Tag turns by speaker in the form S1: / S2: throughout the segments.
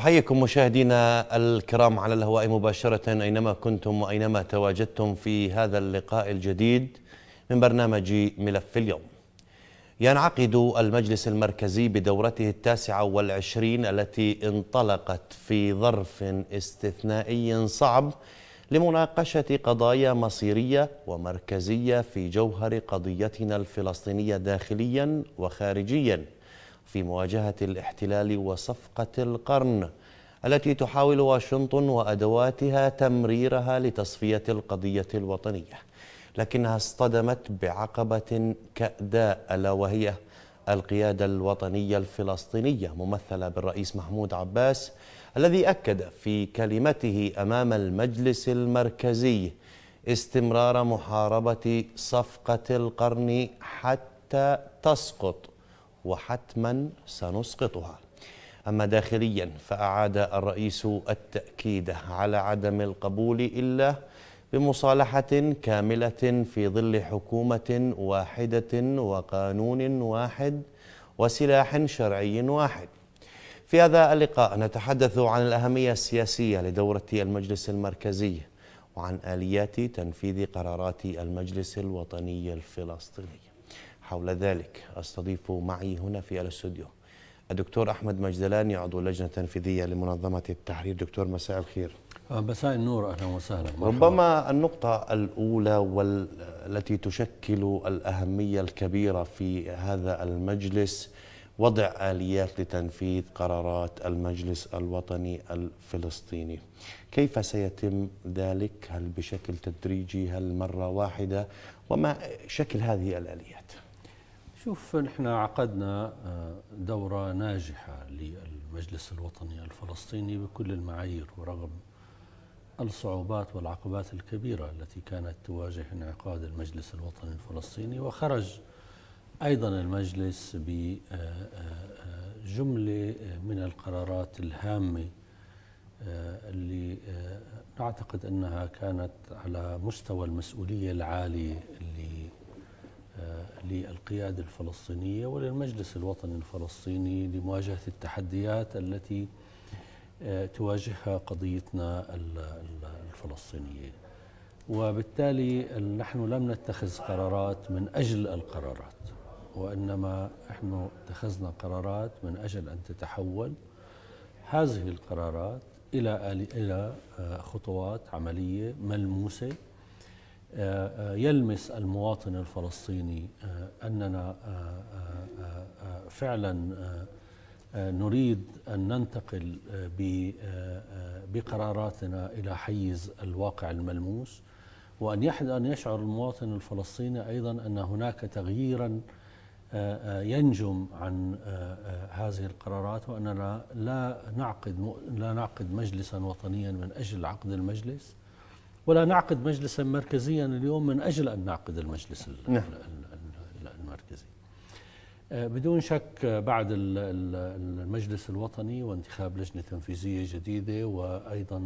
S1: أحييكم مشاهدينا الكرام على الهواء مباشرة أينما كنتم وأينما تواجدتم في هذا اللقاء الجديد من برنامج ملف اليوم ينعقد المجلس المركزي بدورته التاسعة والعشرين التي انطلقت في ظرف استثنائي صعب لمناقشة قضايا مصيرية ومركزية في جوهر قضيتنا الفلسطينية داخليا وخارجيا في مواجهة الاحتلال وصفقة القرن التي تحاول واشنطن وأدواتها تمريرها لتصفية القضية الوطنية لكنها اصطدمت بعقبة كأداء ألا وهي القيادة الوطنية الفلسطينية ممثلة بالرئيس محمود عباس الذي أكد في كلمته أمام المجلس المركزي استمرار محاربة صفقة القرن حتى تسقط وحتما سنسقطها أما داخليا فأعاد الرئيس التأكيد على عدم القبول إلا بمصالحة كاملة في ظل حكومة واحدة وقانون واحد وسلاح شرعي واحد في هذا اللقاء نتحدث عن الأهمية السياسية لدورة المجلس المركزي وعن آليات تنفيذ قرارات المجلس الوطني الفلسطيني حول ذلك أستضيف معي هنا في الاستوديو الدكتور أحمد مجدلاني عضو لجنة تنفيذية لمنظمة التحرير دكتور مساء الخير
S2: آه، مساء النور أهلا وسهلا
S1: ربما النقطة الأولى والتي تشكل الأهمية الكبيرة في هذا المجلس وضع آليات لتنفيذ قرارات المجلس الوطني الفلسطيني كيف سيتم ذلك؟ هل بشكل تدريجي؟ هل مرة واحدة؟ وما شكل هذه الآليات؟
S2: شوف نحن عقدنا آه، دورة ناجحة للمجلس الوطني الفلسطيني بكل المعايير ورغم الصعوبات والعقبات الكبيرة التي كانت تواجه انعقاد المجلس الوطني الفلسطيني وخرج أيضا المجلس بجملة آه، آه، من القرارات الهامة اللي نعتقد أنها كانت على مستوى المسؤولية العالية اللي للقيادة الفلسطينية وللمجلس الوطني الفلسطيني لمواجهة التحديات التي آه، تواجهها قضيتنا الفلسطينية وبالتالي نحن لم نتخذ قرارات من أجل القرارات وإنما نحن اتخذنا قرارات من أجل أن تتحول هذه القرارات إلى إلى آه، خطوات عملية ملموسة آه، آه، يلمس المواطن الفلسطيني آه، أننا فعلا نريد أن ننتقل بقراراتنا إلى حيز الواقع الملموس وأن أن يشعر المواطن الفلسطيني أيضا أن هناك تغييرا ينجم عن هذه القرارات وأننا لا نعقد لا نعقد مجلسا وطنيا من أجل عقد المجلس ولا نعقد مجلسا مركزيا اليوم من أجل أن نعقد المجلس نعم. المركزي آه، بدون شك بعد المجلس الوطني وانتخاب لجنة تنفيذية جديدة وأيضا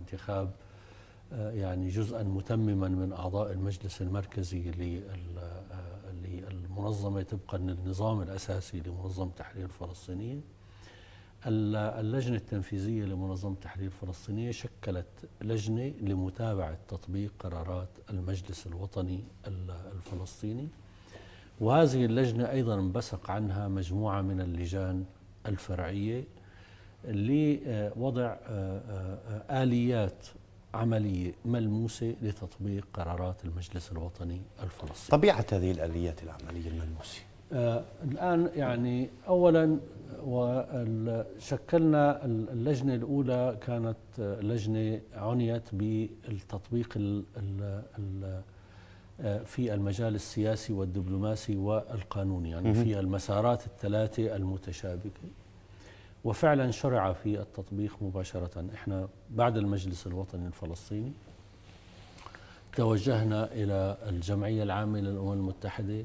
S2: انتخاب آه، يعني جزءا متمما من أعضاء المجلس المركزي للمنظمة آه، طبقا للنظام الأساسي لمنظمة تحرير فلسطينية اللجنة التنفيذية لمنظمة التحرير الفلسطينية شكلت لجنة لمتابعة تطبيق قرارات المجلس الوطني الفلسطيني وهذه اللجنة أيضا انبثق عنها مجموعة من اللجان الفرعية لوضع آه، آه، آليات عملية ملموسة لتطبيق قرارات المجلس الوطني الفلسطيني طبيعة
S1: هذه الآليات العملية الملموسة
S2: آه، الآن يعني أولا وشكلنا اللجنة الأولى كانت آه، لجنة عنيت بالتطبيق آه، في المجال السياسي والدبلوماسي والقانوني يعني في المسارات الثلاثة المتشابكة وفعلا شرع في التطبيق مباشرة احنا بعد المجلس الوطني الفلسطيني توجهنا إلى الجمعية العامة للأمم المتحدة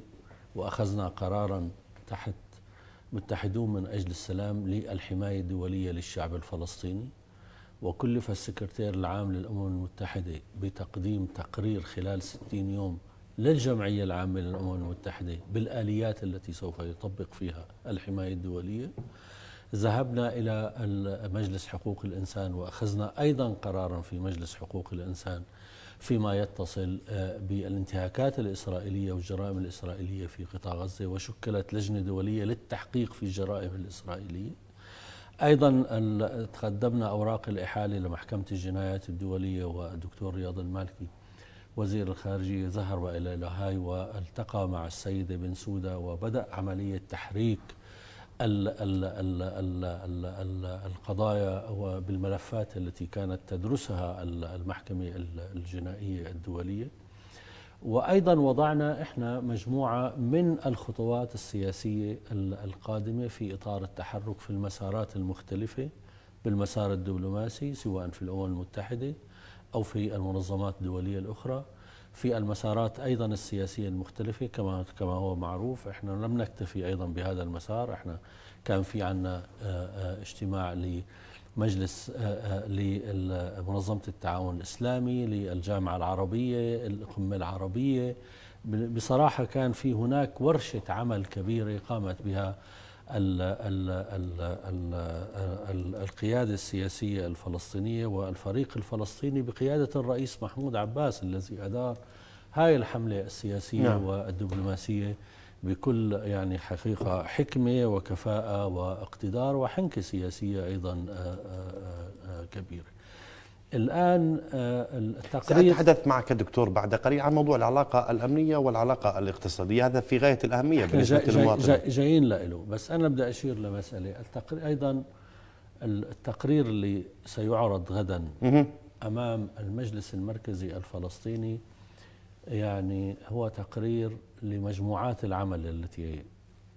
S2: وأخذنا قرارا تحت متحدون من أجل السلام للحماية الدولية للشعب الفلسطيني وكلف السكرتير العام للأمم المتحدة بتقديم تقرير خلال 60 يوم للجمعية العامة للأمم المتحدة بالآليات التي سوف يطبق فيها الحماية الدولية ذهبنا إلى مجلس حقوق الإنسان وأخذنا أيضا قرارا في مجلس حقوق الإنسان فيما يتصل آه، بالانتهاكات الإسرائيلية والجرائم الإسرائيلية في قطاع غزة وشكلت لجنة دولية للتحقيق في الجرائم الإسرائيلية ايضا تقدمنا اوراق الاحاله لمحكمه الجنايات الدوليه والدكتور رياض المالكي وزير الخارجيه ظهر والى لاهاي والتقى مع السيده بن سوده وبدا عمليه تحريك القضايا وبالملفات التي كانت تدرسها المحكمة الجنائية الدولية وأيضا وضعنا إحنا مجموعة من الخطوات السياسية القادمة في إطار التحرك في المسارات المختلفة بالمسار الدبلوماسي سواء في الأمم المتحدة أو في المنظمات الدولية الأخرى في المسارات ايضا السياسيه المختلفه كما كما هو معروف احنا لم نكتفي ايضا بهذا المسار احنا كان في عندنا آه، آه، اجتماع لمجلس آه، لمنظمه التعاون الاسلامي للجامعه العربيه القمه العربيه بصراحه كان في هناك ورشه عمل كبيره قامت بها ال ال ال القيادة السياسية الفلسطينية والفريق الفلسطيني بقيادة الرئيس محمود عباس الذي أدار هاي الحملة السياسية نعم. والدبلوماسية بكل يعني حقيقة حكمة وكفاءة واقتدار وحنكة سياسية أيضا آه، آه، آه، كبيرة الآن آه، التقرير سأتحدث معك دكتور بعد قليل عن موضوع العلاقة الأمنية والعلاقة
S1: الاقتصادية هذا في غاية الأهمية بالنسبة جاي للمواطن جاي
S2: جايين له بس أنا بدي أشير لمسألة التقرير أيضا التقرير اللي سيعرض غدا أمام المجلس المركزي الفلسطيني يعني هو تقرير لمجموعات العمل التي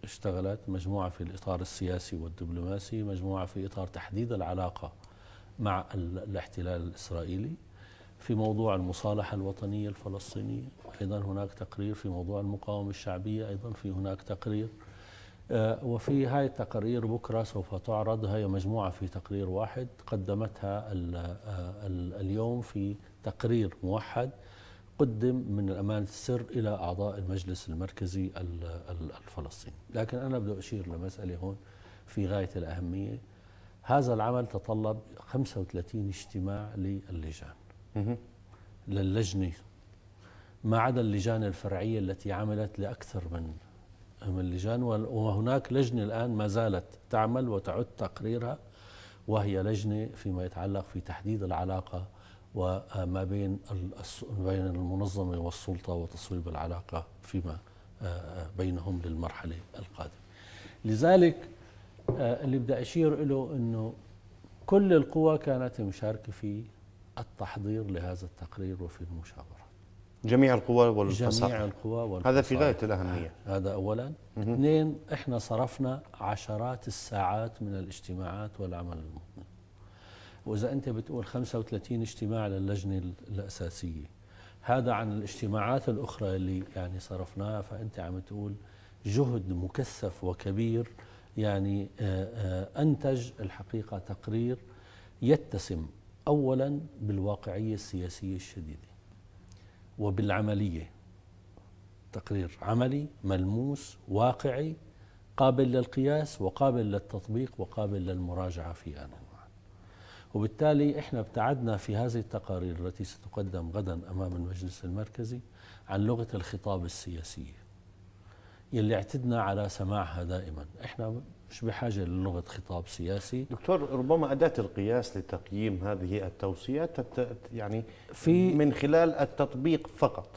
S2: اشتغلت مجموعة في الإطار السياسي والدبلوماسي مجموعة في إطار تحديد العلاقة مع الاحتلال الإسرائيلي في موضوع المصالحة الوطنية الفلسطينية أيضا هناك تقرير في موضوع المقاومة الشعبية أيضا في هناك تقرير آه، وفي هاي التقارير بكرة سوف تعرض هي مجموعة في تقرير واحد قدمتها الـ آه، الـ اليوم في تقرير موحد قدم من الأمانة السر إلى أعضاء المجلس المركزي الفلسطيني لكن أنا بدي أشير لمسألة هون في غاية الأهمية هذا العمل تطلب 35 اجتماع للجان للجنة ما عدا اللجان الفرعية التي عملت لأكثر من من لجان وهناك لجنة الآن ما زالت تعمل وتعد تقريرها وهي لجنة فيما يتعلق في تحديد العلاقة وما بين بين المنظمة والسلطة وتصويب العلاقة فيما آه، آه، بينهم للمرحلة القادمة لذلك آه، اللي بدي أشير له أنه كل القوى كانت مشاركة في التحضير لهذا التقرير وفي المشاورة جميع القوى والفصائل جميع القوى والفصائل هذا في غاية الأهمية آه، هذا أولا اثنين إحنا صرفنا عشرات الساعات من الاجتماعات والعمل المطلق وإذا أنت بتقول 35 اجتماع للجنة الأساسية هذا عن الاجتماعات الأخرى اللي يعني صرفناها فأنت عم تقول جهد مكثف وكبير يعني آه، آه، أنتج الحقيقة تقرير يتسم أولا بالواقعية السياسية الشديدة وبالعملية تقرير عملي ملموس واقعي قابل للقياس وقابل للتطبيق وقابل للمراجعة في أنواع وبالتالي احنا ابتعدنا في هذه التقارير التي ستقدم غدا امام المجلس المركزي عن لغه الخطاب السياسيه يلي اعتدنا على سماعها دائما احنا مش بحاجة للغة خطاب سياسي دكتور ربما أداة القياس لتقييم هذه التوصيات
S1: يعني في من خلال التطبيق فقط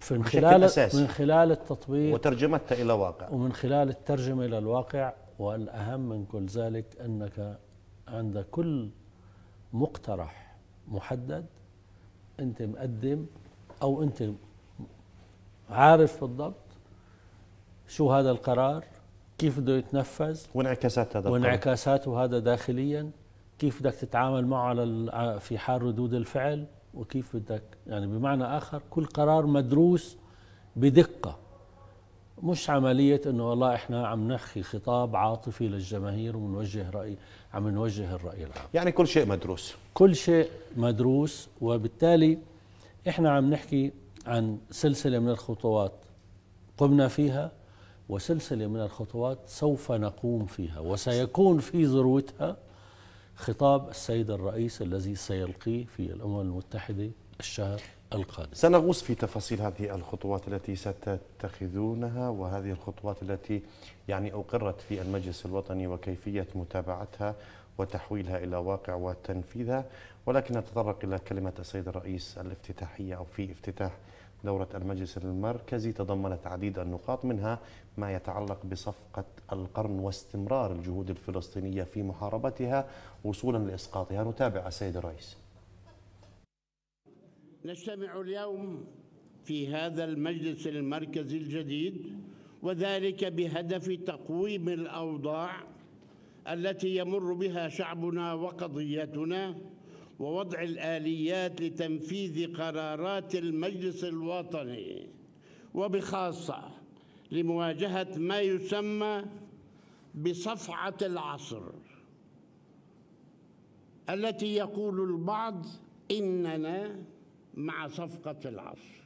S2: في من خلال أساسي من خلال التطبيق وترجمتها إلى واقع ومن خلال الترجمة إلى الواقع والأهم من كل ذلك أنك عند كل مقترح محدد أنت مقدم أو أنت عارف بالضبط شو هذا القرار كيف بده يتنفذ وانعكاسات هذا وانعكاساته هذا داخليا كيف بدك تتعامل معه على في حال ردود الفعل وكيف بدك يعني بمعنى اخر كل قرار مدروس بدقه مش عمليه انه والله احنا عم نحكي خطاب عاطفي للجماهير ونوجه راي عم نوجه الراي العام يعني كل شيء مدروس كل شيء مدروس وبالتالي احنا عم نحكي عن سلسله من الخطوات قمنا فيها وسلسلة من الخطوات سوف نقوم فيها وسيكون في ذروتها خطاب السيد الرئيس الذي سيلقيه في الأمم المتحدة الشهر القادم سنغوص في تفاصيل هذه الخطوات التي
S1: ستتخذونها وهذه الخطوات التي يعني أقرت في المجلس الوطني وكيفية متابعتها وتحويلها إلى واقع وتنفيذها ولكن نتطرق إلى كلمة السيد الرئيس الافتتاحية أو في افتتاح دورة المجلس المركزي تضمنت عديد النقاط منها ما يتعلق بصفقة القرن واستمرار الجهود الفلسطينية في محاربتها وصولا لإسقاطها نتابع السيد الرئيس
S3: نجتمع اليوم في هذا المجلس المركزي الجديد وذلك بهدف تقويم الأوضاع التي يمر بها شعبنا وقضيتنا ووضع الآليات لتنفيذ قرارات المجلس الوطني وبخاصة لمواجهة ما يسمى بصفعة العصر التي يقول البعض إننا مع صفقة العصر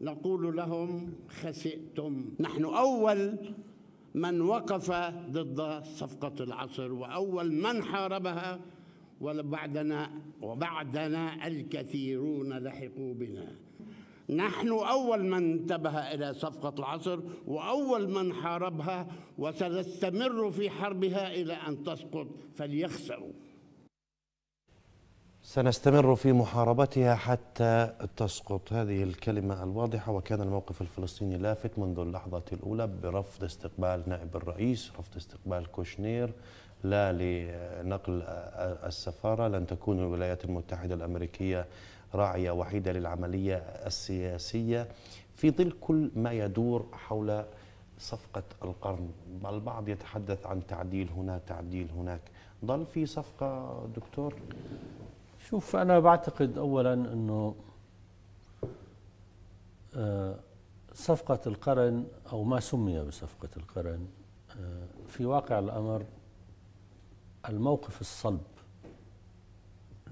S3: نقول لهم خسئتم نحن أول من وقف ضد صفقة العصر وأول من حاربها وبعدنا وبعدنا الكثيرون لحقوا بنا نحن أول من انتبه إلى صفقة العصر وأول من حاربها وسنستمر في حربها إلى أن تسقط فليخسروا
S1: سنستمر في محاربتها حتى تسقط هذه الكلمة الواضحة وكان الموقف الفلسطيني لافت منذ اللحظة الأولى برفض استقبال نائب الرئيس رفض استقبال كوشنير لا لنقل السفارة لن تكون الولايات المتحدة الأمريكية راعية وحيدة للعملية السياسية في ظل كل ما يدور حول صفقة القرن البعض يتحدث عن تعديل هنا تعديل هناك ظل في صفقة دكتور
S2: شوف أنا بعتقد أولا أنه آه، صفقة القرن أو ما سمي بصفقة القرن آه، في واقع الأمر الموقف الصلب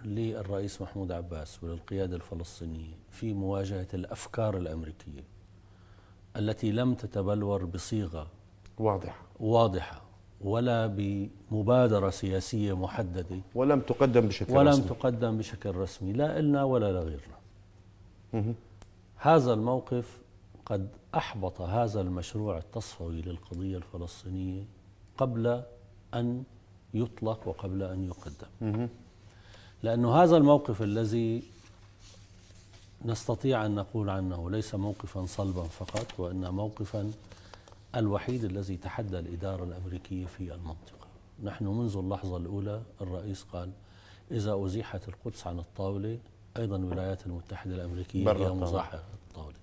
S2: للرئيس محمود عباس وللقيادة الفلسطينية في مواجهة الأفكار الأمريكية التي لم تتبلور بصيغة واضحة واضحة ولا بمبادرة سياسية محددة ولم تقدم بشكل ولم رسمي ولم تقدم بشكل رسمي لا إلنا ولا لغيرنا هذا الموقف قد أحبط هذا المشروع التصفوي للقضية الفلسطينية قبل أن يطلق وقبل أن يقدم لأن هذا الموقف الذي نستطيع أن نقول عنه ليس موقفا صلبا فقط وإن موقفا الوحيد الذي تحدى الإدارة الأمريكية في المنطقة نحن منذ اللحظة الأولى الرئيس قال إذا أزيحت القدس عن الطاولة أيضا الولايات المتحدة الأمريكية هي مزاحة الطاولة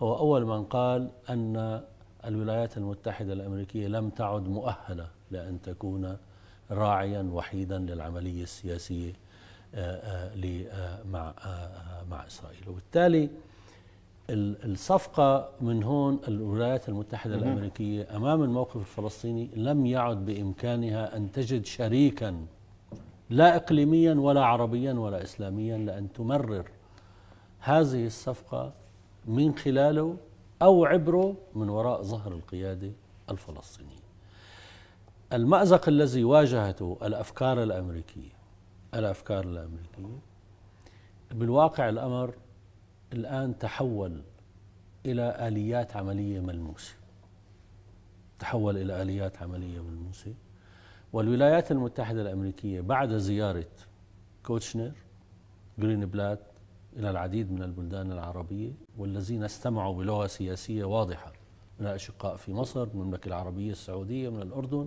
S2: هو أول من قال أن الولايات المتحدة الأمريكية لم تعد مؤهلة لأن تكون راعيا وحيدا للعملية السياسية آه، آه، آه، مع مع إسرائيل وبالتالي الصفقة من هون الولايات المتحدة الأمريكية أمام الموقف الفلسطيني لم يعد بإمكانها أن تجد شريكا لا إقليميا ولا عربيا ولا إسلاميا لأن تمرر هذه الصفقة من خلاله أو عبره من وراء ظهر القيادة الفلسطينية المأزق الذي واجهته الأفكار الأمريكية الأفكار الأمريكية بالواقع الأمر الآن تحول إلى آليات عملية ملموسة تحول إلى آليات عملية ملموسة والولايات المتحدة الأمريكية بعد زيارة كوتشنر جرين بلات إلى العديد من البلدان العربية والذين استمعوا بلغة سياسية واضحة من الأشقاء في مصر من المملكة العربية السعودية من الأردن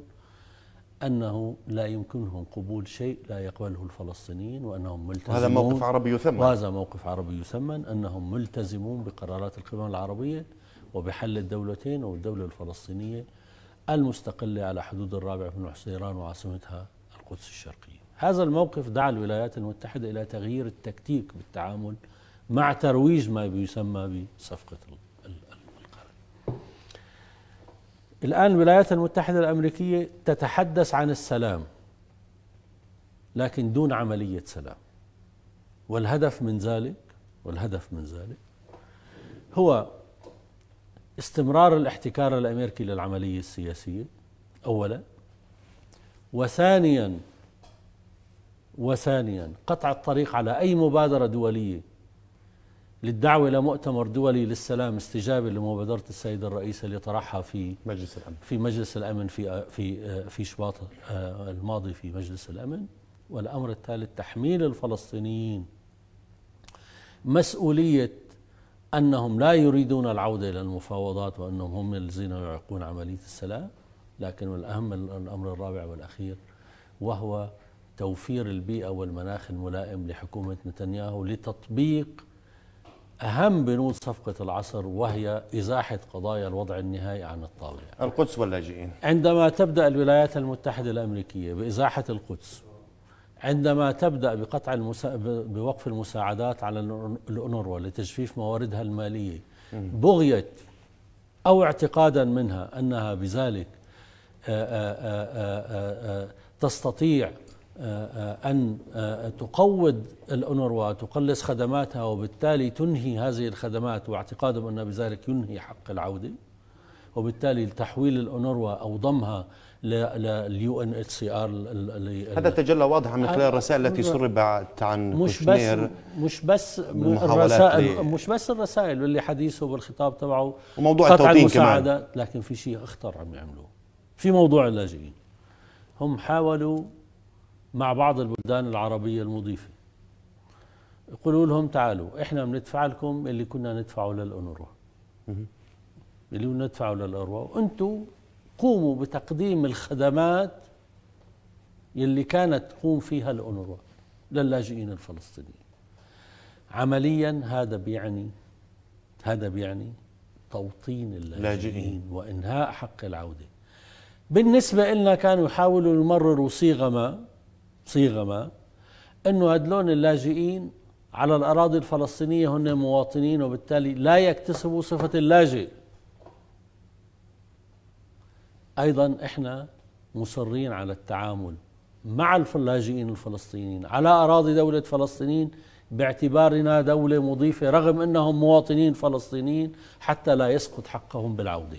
S2: أنه لا يمكنهم قبول شيء لا يقبله الفلسطينيين وأنهم ملتزمون وهذا موقف عربي يثمن وهذا موقف عربي يثمن أنهم ملتزمون بقرارات القمم العربية وبحل الدولتين والدولة الفلسطينية المستقلة على حدود الرابع من حزيران وعاصمتها القدس الشرقية هذا الموقف دعا الولايات المتحدة إلى تغيير التكتيك بالتعامل مع ترويج ما يسمى بصفقة الآن الولايات المتحدة الأمريكية تتحدث عن السلام لكن دون عملية سلام والهدف من ذلك والهدف من ذلك هو استمرار الاحتكار الامريكي للعمليه السياسيه اولا وثانيا وثانيا قطع الطريق على اي مبادره دوليه للدعوة لمؤتمر دولي للسلام استجابة لمبادرة السيد الرئيس اللي طرحها في مجلس الأمن في مجلس الأمن في في في شباط آه، الماضي في مجلس الأمن والأمر الثالث تحميل الفلسطينيين مسؤولية أنهم لا يريدون العودة إلى المفاوضات وأنهم هم الذين يعيقون عملية السلام لكن والأهم الأمر الرابع والأخير وهو توفير البيئة والمناخ الملائم لحكومة نتنياهو لتطبيق أهم بنود صفقة العصر وهي إزاحة قضايا الوضع النهائي عن الطاولة القدس واللاجئين عندما تبدأ الولايات المتحدة الأمريكية بإزاحة القدس عندما تبدأ بقطع المسا... بوقف المساعدات على الأونروا لتجفيف مواردها المالية بغية أو اعتقادا منها أنها بذلك آآ آآ آآ تستطيع أن تقود الأونروا وتقلص خدماتها وبالتالي تنهي هذه الخدمات واعتقادهم أن بذلك ينهي حق العودة وبالتالي تحويل الأونروا أو ضمها لليو ان اتش سي ار هذا تجلى واضحا من خلال الرسائل التي سربت آه، عن مش بس مش بس الرسائل مش بس الرسائل اللي حديثه بالخطاب تبعه وموضوع التوطين كمان لكن في شيء اخطر عم يعملوه في موضوع اللاجئين هم حاولوا مع بعض البلدان العربية المضيفة يقولوا لهم تعالوا احنا بندفع لكم اللي كنا ندفعه للأونروا اللي ندفعه للأونروا وانتوا قوموا بتقديم الخدمات يلي كانت تقوم فيها الأونروا للاجئين الفلسطينيين عمليا هذا بيعني هذا بيعني توطين اللاجئين وإنهاء حق العودة بالنسبة لنا كانوا يحاولوا يمرروا صيغة ما صيغه ما انه هدلون اللاجئين على الاراضي الفلسطينيه هن مواطنين وبالتالي لا يكتسبوا صفه اللاجئ ايضا احنا مصرين على التعامل مع اللاجئين الفلسطينيين على اراضي دوله فلسطين باعتبارنا دوله مضيفه رغم انهم مواطنين فلسطينيين حتى لا يسقط حقهم بالعوده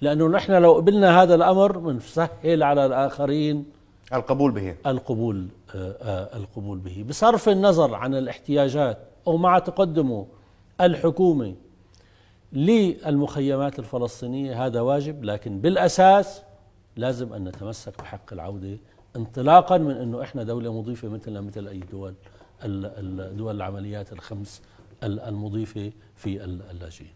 S2: لانه نحن لو قبلنا هذا الامر بنسهل على الاخرين القبول به القبول آه، آه، القبول به بصرف النظر عن الاحتياجات أو مع تقدمه الحكومي للمخيمات الفلسطينية هذا واجب لكن بالأساس لازم أن نتمسك بحق العودة انطلاقا من أنه إحنا دولة مضيفة مثلنا مثل أي دول دول العمليات الخمس المضيفة في اللاجئين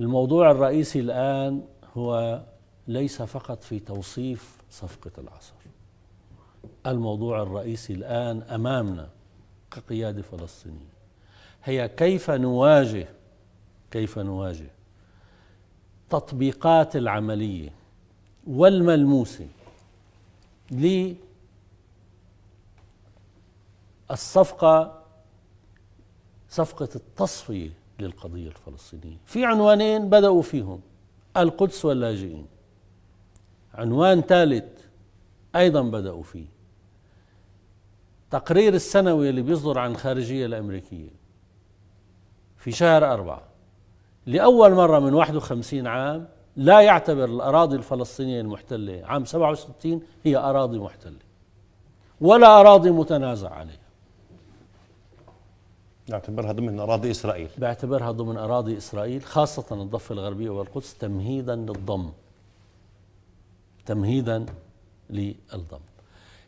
S2: الموضوع الرئيسي الآن هو ليس فقط في توصيف صفقة العصر الموضوع الرئيسي الآن أمامنا كقيادة فلسطينية هي كيف نواجه كيف نواجه تطبيقات العملية والملموسة للصفقة صفقة التصفية للقضية الفلسطينية في عنوانين بدأوا فيهم القدس واللاجئين عنوان ثالث أيضا بدأوا فيه التقرير السنوي اللي بيصدر عن الخارجية الأمريكية في شهر أربعة لأول مرة من 51 عام لا يعتبر الأراضي الفلسطينية المحتلة عام 67 هي أراضي محتلة ولا أراضي متنازع عليها يعتبرها ضمن أراضي إسرائيل بيعتبرها ضمن أراضي إسرائيل خاصة الضفة الغربية والقدس تمهيدا للضم تمهيدا للضم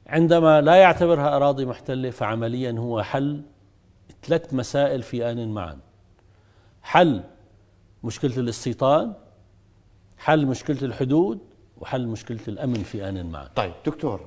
S2: عندما لا يعتبرها أراضي محتلة فعمليا هو حل ثلاث مسائل في آن معا حل مشكلة الاستيطان حل مشكلة الحدود وحل مشكلة الأمن في آن معا طيب دكتور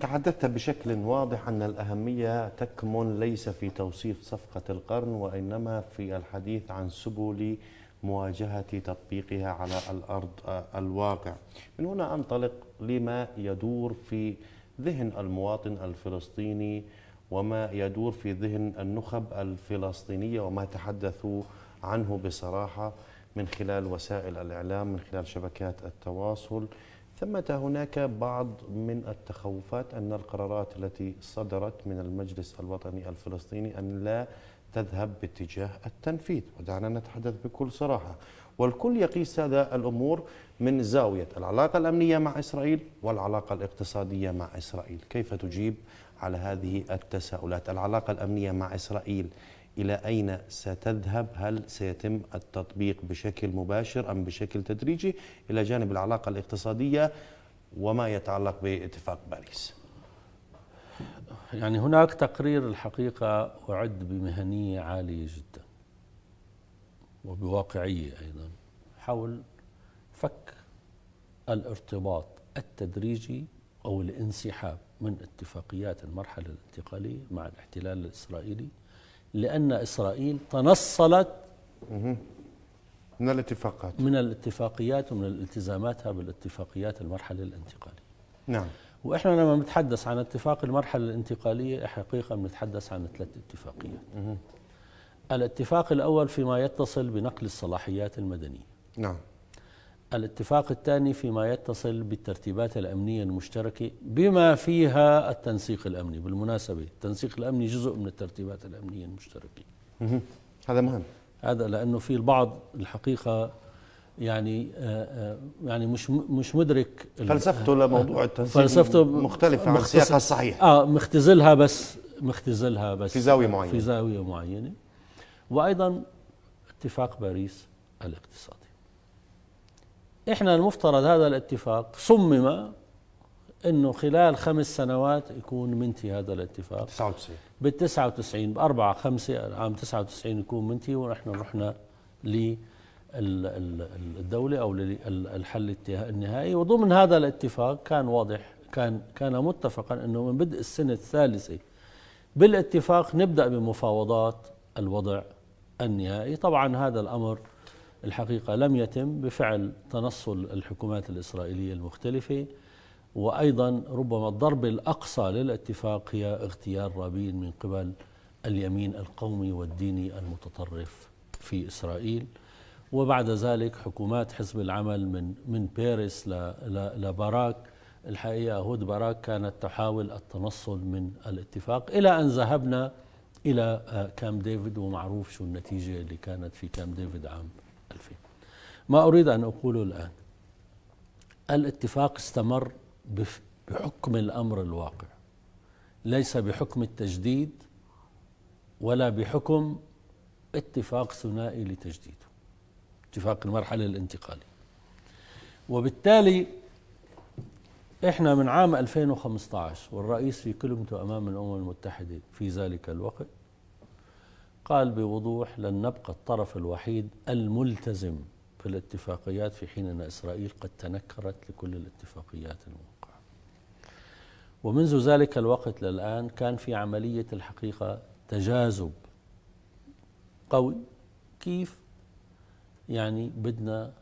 S2: تحدثت بشكل واضح أن الأهمية تكمن ليس
S1: في توصيف صفقة القرن وإنما في الحديث عن سبل مواجهة تطبيقها على الأرض آه، الواقع من هنا أنطلق لما يدور في ذهن المواطن الفلسطيني وما يدور في ذهن النخب الفلسطينية وما تحدثوا عنه بصراحة من خلال وسائل الإعلام من خلال شبكات التواصل ثمة هناك بعض من التخوفات أن القرارات التي صدرت من المجلس الوطني الفلسطيني أن لا تذهب باتجاه التنفيذ ودعنا نتحدث بكل صراحة والكل يقيس هذا الأمور من زاوية العلاقة الأمنية مع إسرائيل والعلاقة الاقتصادية مع إسرائيل كيف تجيب على هذه التساؤلات العلاقة الأمنية مع إسرائيل إلى أين ستذهب هل سيتم التطبيق بشكل مباشر أم بشكل تدريجي إلى جانب العلاقة الاقتصادية وما يتعلق
S2: باتفاق باريس يعني هناك تقرير الحقيقة أعد بمهنية عالية جدا وبواقعية أيضا حول فك الارتباط التدريجي أو الانسحاب من اتفاقيات المرحلة الانتقالية مع الاحتلال الإسرائيلي لأن إسرائيل تنصلت من الاتفاقات من الاتفاقيات ومن التزاماتها بالاتفاقيات المرحلة الانتقالية نعم واحنا لما بنتحدث عن اتفاق المرحله الانتقاليه حقيقه بنتحدث عن ثلاث اتفاقيات الاتفاق الأول فيما يتصل بنقل الصلاحيات المدنية نعم الاتفاق الثاني فيما يتصل بالترتيبات الأمنية المشتركة بما فيها التنسيق الأمني بالمناسبة التنسيق الأمني جزء من الترتيبات الأمنية المشتركة هذا مهم هذا لأنه في البعض الحقيقة يعني آه، آه، يعني مش مش مدرك فلسفته لموضوع التنسيق فلسفته مختلفة عن سياقها الصحيح اه مختزلها بس مختزلها بس في زاوية معينة في زاوية معينة وأيضا اتفاق باريس الاقتصادي إحنا المفترض هذا الاتفاق صمم انه خلال خمس سنوات يكون منتهي هذا الاتفاق 99 بال 99 ب 4 5 عام 99 يكون منتهي ونحن رحنا للدوله او للحل النهائي وضمن هذا الاتفاق كان واضح كان كان متفقا انه من بدء السنه الثالثه بالاتفاق نبدا بمفاوضات الوضع النهائي طبعا هذا الأمر الحقيقة لم يتم بفعل تنصل الحكومات الإسرائيلية المختلفة وأيضا ربما الضرب الأقصى للاتفاق هي اغتيال رابين من قبل اليمين القومي والديني المتطرف في إسرائيل وبعد ذلك حكومات حزب العمل من من باريس لباراك الحقيقة هود باراك كانت تحاول التنصل من الاتفاق إلى أن ذهبنا الى آه، كام ديفيد ومعروف شو النتيجه اللي كانت في كام ديفيد عام 2000 ما اريد ان اقوله الان الاتفاق استمر بحكم الامر الواقع ليس بحكم التجديد ولا بحكم اتفاق ثنائي لتجديده اتفاق المرحله الانتقاليه وبالتالي احنا من عام 2015 والرئيس في كلمته امام الامم المتحده في ذلك الوقت قال بوضوح لن نبقى الطرف الوحيد الملتزم في الاتفاقيات في حين ان اسرائيل قد تنكرت لكل الاتفاقيات الموقعه. ومنذ ذلك الوقت للان كان في عمليه الحقيقه تجاذب قوي كيف يعني بدنا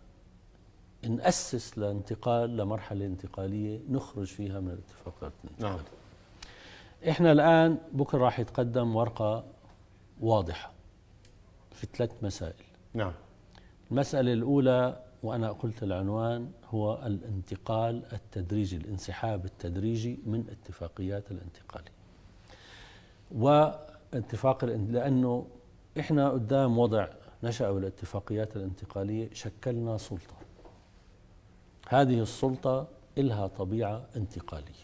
S2: نأسس لانتقال لمرحلة انتقالية نخرج فيها من الاتفاقات الانتقالية نعم. إحنا الآن بكرة راح يتقدم ورقة واضحة في ثلاث مسائل نعم المسألة الأولى وأنا قلت العنوان هو الانتقال التدريجي الانسحاب التدريجي من اتفاقيات الانتقالية واتفاق لأنه إحنا قدام وضع نشأوا الاتفاقيات الانتقالية شكلنا سلطة هذه السلطة إلها طبيعة انتقالية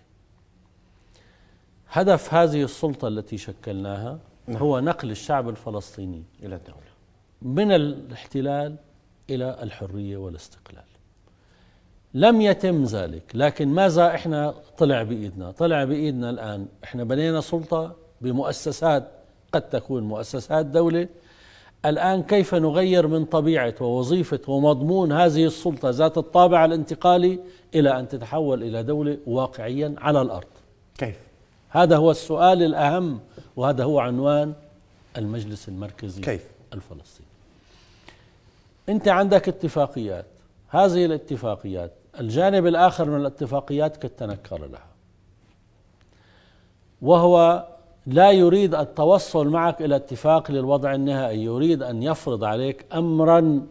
S2: هدف هذه السلطة التي شكلناها نعم. هو نقل الشعب الفلسطيني إلى الدولة من الاحتلال إلى الحرية والاستقلال لم يتم ذلك لكن ماذا إحنا طلع بإيدنا طلع بإيدنا الآن إحنا بنينا سلطة بمؤسسات قد تكون مؤسسات دولة الآن كيف نغير من طبيعة ووظيفة ومضمون هذه السلطة ذات الطابع الانتقالي إلى أن تتحول إلى دولة واقعيا على الأرض كيف؟ هذا هو السؤال الأهم وهذا هو عنوان المجلس المركزي كيف؟ الفلسطيني أنت عندك اتفاقيات هذه الاتفاقيات الجانب الآخر من الاتفاقيات قد تنكر لها وهو لا يريد التوصل معك الى اتفاق للوضع النهائي يريد ان يفرض عليك امرا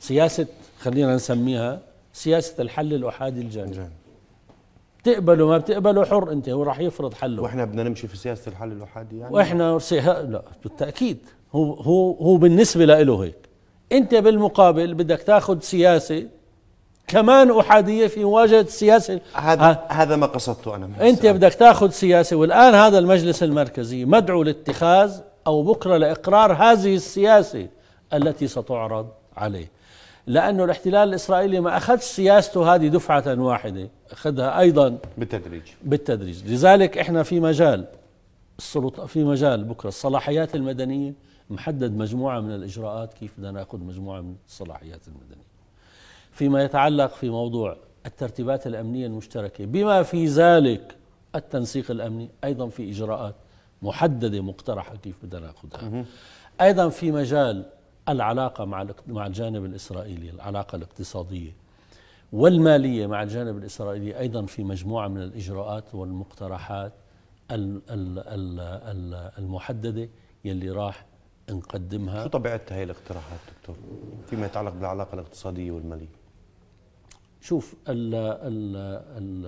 S2: سياسه خلينا نسميها سياسه الحل الاحادي الجانبي تقبله ما بتقبله حر انت هو راح يفرض حله واحنا بدنا نمشي في سياسه الحل الاحادي يعني واحنا سيها لا بالتاكيد هو هو هو بالنسبه له هيك انت بالمقابل بدك تاخذ سياسه كمان احاديه في مواجهه السياسه هذا هذا ما قصدته انا انت بدك تاخذ سياسه والان هذا المجلس المركزي مدعو لاتخاذ او بكره لاقرار هذه السياسه التي ستعرض عليه لانه الاحتلال الاسرائيلي ما اخذ سياسته هذه دفعه واحده اخذها ايضا بالتدريج بالتدريج لذلك احنا في مجال السلطه في مجال بكره الصلاحيات المدنيه محدد مجموعه من الاجراءات كيف بدنا ناخذ مجموعه من الصلاحيات المدنيه فيما يتعلق في موضوع الترتيبات الامنيه المشتركه بما في ذلك التنسيق الامني ايضا في اجراءات محدده مقترحه كيف بدنا ناخذها ايضا في مجال العلاقه مع مع الجانب الاسرائيلي العلاقه الاقتصاديه والماليه مع الجانب الاسرائيلي ايضا في مجموعه من الاجراءات والمقترحات المحدده يلي راح نقدمها شو طبيعتها هي الاقتراحات دكتور فيما يتعلق بالعلاقه الاقتصاديه والماليه شوف ال ال ال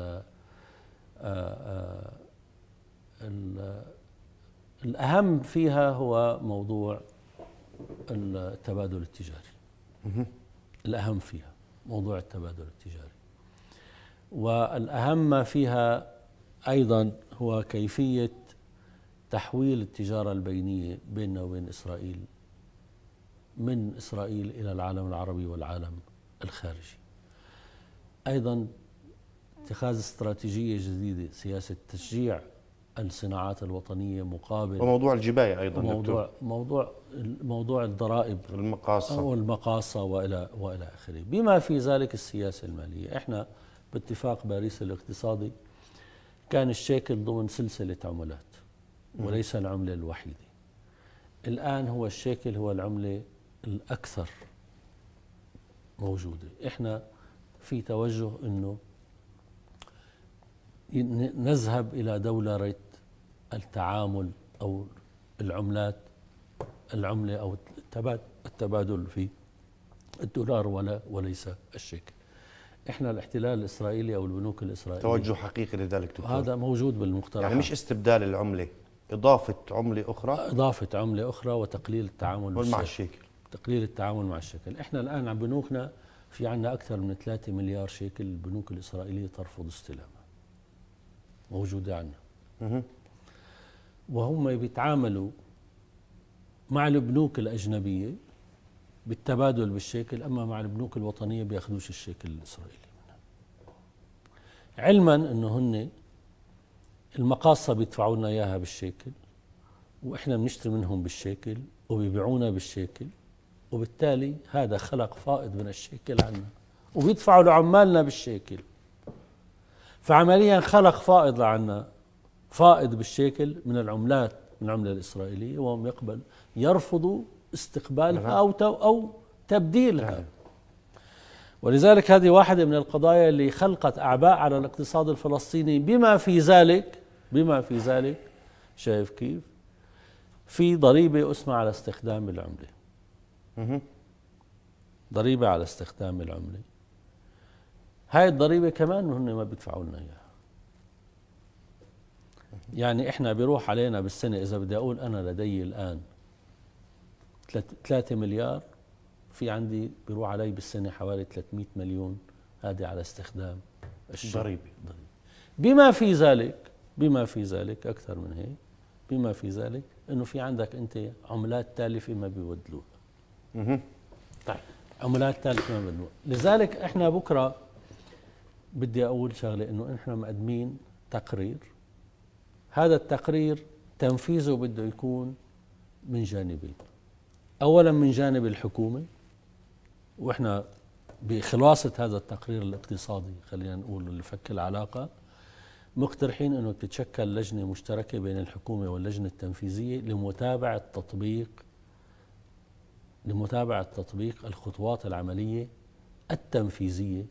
S2: آه، آه، ال الأهم فيها هو موضوع التبادل التجاري الأهم فيها موضوع التبادل التجاري والأهم فيها أيضا هو كيفية تحويل التجارة البينية بيننا وبين إسرائيل من إسرائيل إلى العالم العربي والعالم الخارجي أيضا اتخاذ استراتيجية جديدة سياسة تشجيع الصناعات الوطنية مقابل وموضوع الجباية أيضا موضوع موضوع موضوع الضرائب المقاصة والمقاصة وإلى وإلى آخره بما في ذلك السياسة المالية إحنا باتفاق باريس الاقتصادي كان الشيكل ضمن سلسلة عملات وليس العملة الوحيدة الآن هو الشيكل هو العملة الأكثر موجودة إحنا في توجه انه نذهب الى دوله التعامل او العملات العمله او التبادل في الدولار ولا وليس الشيك. احنا الاحتلال الاسرائيلي او البنوك الاسرائيليه توجه حقيقي لذلك دكتور هذا موجود بالمقترح يعني مش استبدال العمله اضافه عمله اخرى اضافه عمله اخرى وتقليل التعامل مع الشيكل تقليل التعامل مع الشكل احنا الان عم بنوكنا في عندنا أكثر من 3 مليار شيكل البنوك الإسرائيلية ترفض استلامها موجودة عندنا وهم بيتعاملوا مع البنوك الأجنبية بالتبادل بالشيكل أما مع البنوك الوطنية بياخذوش الشيكل الإسرائيلي منها علما أنه هن المقاصة بيدفعوا لنا إياها بالشيكل وإحنا بنشتري منهم بالشيكل وبيبيعونا بالشيكل وبالتالي هذا خلق فائض من الشيكل عنا وبيدفعوا لعمالنا بالشيكل فعمليا خلق فائض عنا فائض بالشيكل من العملات من العملة الإسرائيلية وهم يقبل يرفضوا استقبالها نعم. أو أو تبديلها نعم. ولذلك هذه واحدة من القضايا اللي خلقت أعباء على الاقتصاد الفلسطيني بما في ذلك بما في ذلك شايف كيف في ضريبة اسمها على استخدام العملة ضريبة على استخدام العملة هاي الضريبة كمان هن ما بيدفعوا لنا إياها يعني إحنا بيروح علينا بالسنة إذا بدي أقول أنا لدي الآن 3 مليار في عندي بيروح علي بالسنة حوالي 300 مليون هذه على استخدام الشيء بما في ذلك بما في ذلك أكثر من هيك بما في ذلك أنه في عندك أنت عملات تالفة ما بيودلوها طيب عملات ثالث ما بدنا لذلك احنا بكره بدي اقول شغله انه احنا مقدمين تقرير هذا التقرير تنفيذه بده يكون من جانبين اولا من جانب الحكومه واحنا بخلاصه هذا التقرير الاقتصادي خلينا نقول اللي فك العلاقه مقترحين انه تتشكل لجنه مشتركه بين الحكومه واللجنه التنفيذيه لمتابعه تطبيق لمتابعة تطبيق الخطوات العملية التنفيذية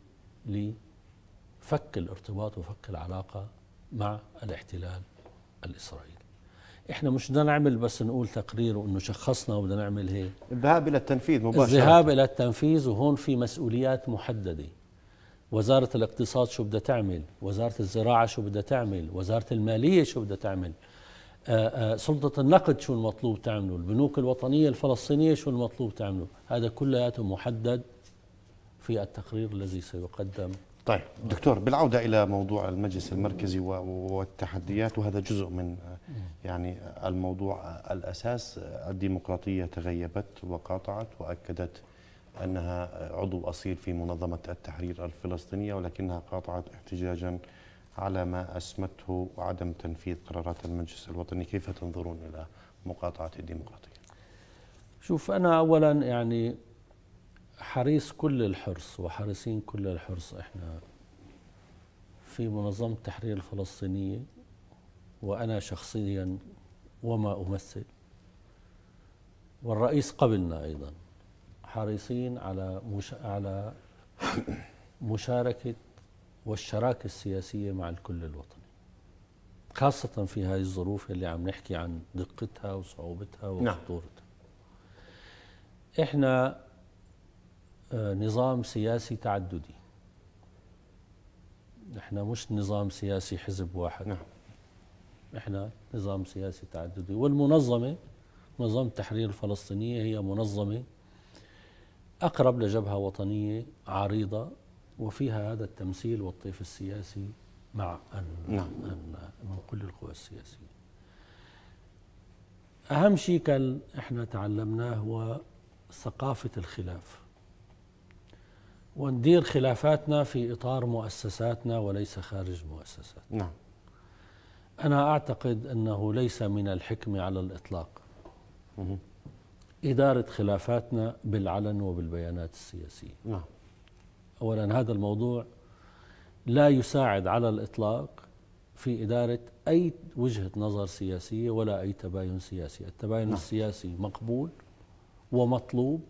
S2: لفك الارتباط وفك العلاقة مع الاحتلال الإسرائيلي احنا مش بدنا نعمل بس نقول تقرير وانه شخصنا وبدنا نعمل هيك الذهاب الى التنفيذ مباشره الذهاب الى التنفيذ وهون في مسؤوليات محدده وزاره الاقتصاد شو بدها تعمل وزاره الزراعه شو بدها تعمل وزاره الماليه شو بدها تعمل آه، آه، سلطة النقد شو المطلوب تعمله البنوك الوطنية الفلسطينية شو المطلوب تعمله هذا كلياته محدد في التقرير الذي سيقدم
S1: طيب دكتور بالعودة إلى موضوع المجلس المركزي والتحديات وهذا جزء من آه، يعني الموضوع الأساس الديمقراطية تغيبت وقاطعت وأكدت أنها عضو أصيل في منظمة التحرير الفلسطينية ولكنها قاطعت احتجاجاً على ما أسمته وعدم تنفيذ قرارات المجلس الوطني كيف تنظرون إلى
S2: مقاطعة الديمقراطية شوف أنا أولا يعني حريص كل الحرص وحريصين كل الحرص إحنا في منظمة التحرير الفلسطينية وأنا شخصيا وما أمثل والرئيس قبلنا أيضا حريصين على مش... على مشاركة والشراكة السياسية مع الكل الوطني خاصة في هذه الظروف اللي عم نحكي عن دقتها وصعوبتها نعم. وخطورتها نعم. احنا آه، نظام سياسي تعددي احنا مش نظام سياسي حزب واحد نعم. احنا نظام سياسي تعددي والمنظمة منظمة التحرير الفلسطينية هي منظمة أقرب لجبهة وطنية عريضة وفيها هذا التمثيل والطيف السياسي مع أن نعم. أن من كل القوى السياسية أهم شيء كان إحنا تعلمناه هو ثقافة الخلاف وندير خلافاتنا في إطار مؤسساتنا وليس خارج مؤسساتنا نعم أنا أعتقد أنه ليس من الحكمة على الإطلاق مه. إدارة خلافاتنا بالعلن وبالبيانات السياسية نعم أولا هذا الموضوع لا يساعد على الإطلاق في إدارة أي وجهة نظر سياسية ولا أي تباين سياسي التباين نعم. السياسي مقبول ومطلوب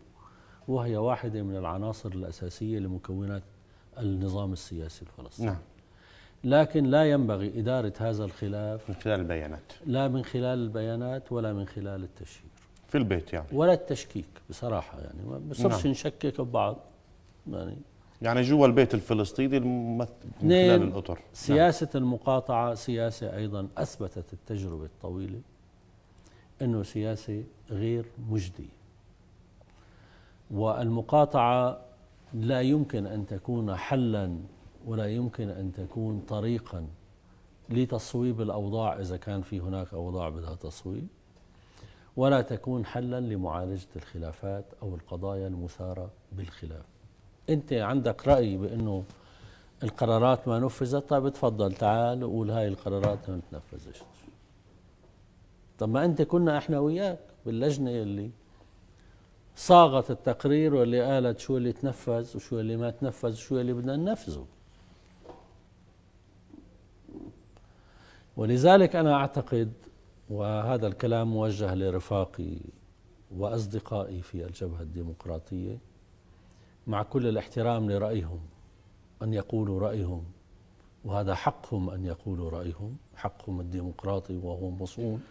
S2: وهي واحدة من العناصر الأساسية لمكونات النظام السياسي الفلسطيني نعم. لكن لا ينبغي إدارة هذا الخلاف من خلال البيانات لا من خلال البيانات ولا من خلال التشهير في البيت يعني ولا التشكيك بصراحة يعني ما بصرش نعم. نشكك ببعض
S1: يعني يعني جوا البيت الفلسطيني الممثل من خلال الأطر نعم. سياسة
S2: نعم. المقاطعة سياسة أيضا أثبتت التجربة الطويلة أنه سياسة غير مجدية والمقاطعة لا يمكن أن تكون حلا ولا يمكن أن تكون طريقا لتصويب الأوضاع إذا كان في هناك أوضاع بدها تصويب ولا تكون حلا لمعالجة الخلافات أو القضايا المثارة بالخلاف انت عندك راي بانه القرارات ما نفذت طيب تفضل تعال وقول هاي القرارات ما تنفذش طب ما انت كنا احنا وياك باللجنه اللي صاغت التقرير واللي قالت شو اللي تنفذ وشو اللي ما تنفذ وشو اللي بدنا ننفذه ولذلك انا اعتقد وهذا الكلام موجه لرفاقي واصدقائي في الجبهه الديمقراطيه مع كل الاحترام لرأيهم أن يقولوا رأيهم وهذا حقهم أن يقولوا رأيهم حقهم الديمقراطي وهو مصون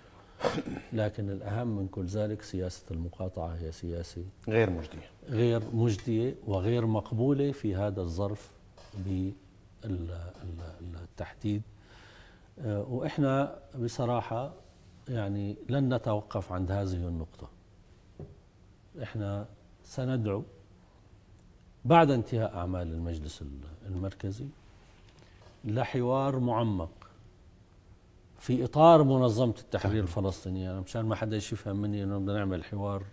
S2: لكن الأهم من كل ذلك سياسة المقاطعة هي سياسة غير مجدية غير مجدية وغير مقبولة في هذا الظرف بالتحديد آه، وإحنا بصراحة يعني لن نتوقف عند هذه النقطة إحنا سندعو بعد انتهاء أعمال المجلس المركزي لحوار معمق في إطار منظمة التحرير الفلسطينية أنا مشان ما حدا يشوفها مني أنه بدنا نعمل حوار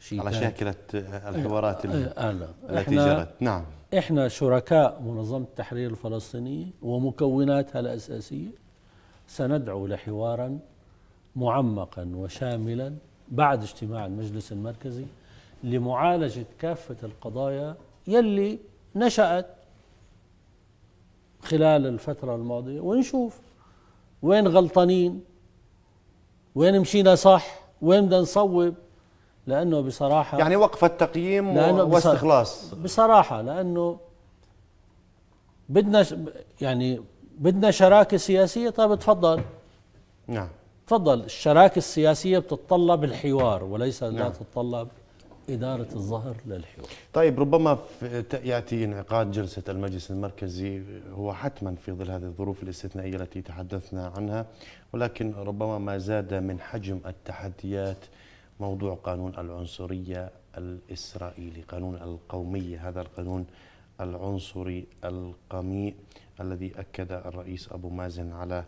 S2: شيء على شاكلة الحوارات آه, آه،, آه،, آه، التي جرت نعم إحنا شركاء منظمة التحرير الفلسطينية ومكوناتها الأساسية سندعو لحوارا معمقا وشاملا بعد اجتماع المجلس المركزي لمعالجة كافة القضايا يلي نشأت خلال الفترة الماضية ونشوف وين غلطانين وين مشينا صح وين بدنا نصوب لأنه بصراحة يعني وقف التقييم واستخلاص بصراحة لأنه بدنا يعني بدنا شراكة سياسية طيب تفضل نعم تفضل الشراكة السياسية بتتطلب الحوار وليس نعم. لا تتطلب إدارة الظهر للحوار
S1: طيب ربما يأتي انعقاد جلسة المجلس المركزي هو حتما في ظل هذه الظروف الاستثنائية التي تحدثنا عنها ولكن ربما ما زاد من حجم التحديات موضوع قانون العنصرية الإسرائيلي قانون القومية هذا القانون العنصري القميء الذي أكد الرئيس أبو مازن على